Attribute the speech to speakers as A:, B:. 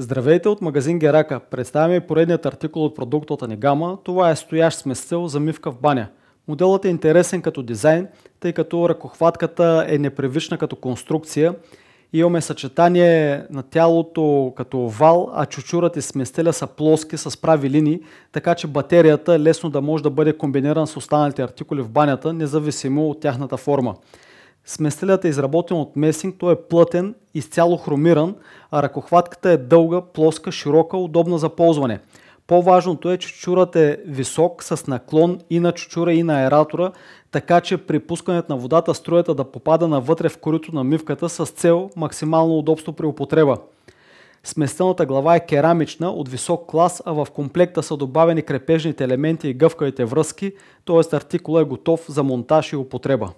A: Здравейте от магазин Герака. Представяме поредният артикул от продуктата ни гама. Това е стоящ смесител за мивка в баня. Моделът е интересен като дизайн, тъй като ръкохватката е непривична като конструкция. Имаме съчетание на тялото като овал, а чучурът и сместеля са плоски с прави линии, така че батерията лесно да може да бъде комбиниран с останалите артикули в банята, независимо от тяхната форма. Сместелят е изработен от месинг, той е плътен, изцяло хромиран, а ръкохватката е дълга, плоска, широка, удобна за ползване. По-важното е, че чурът е висок с наклон и на чучура и на аератора, така че при пускането на водата струята да попада навътре в корито на мивката с цел максимално удобство при употреба. Сместелната глава е керамична от висок клас, а в комплекта са добавени крепежните елементи и гъвкавите връзки, т.е. артикула е готов за монтаж и употреба.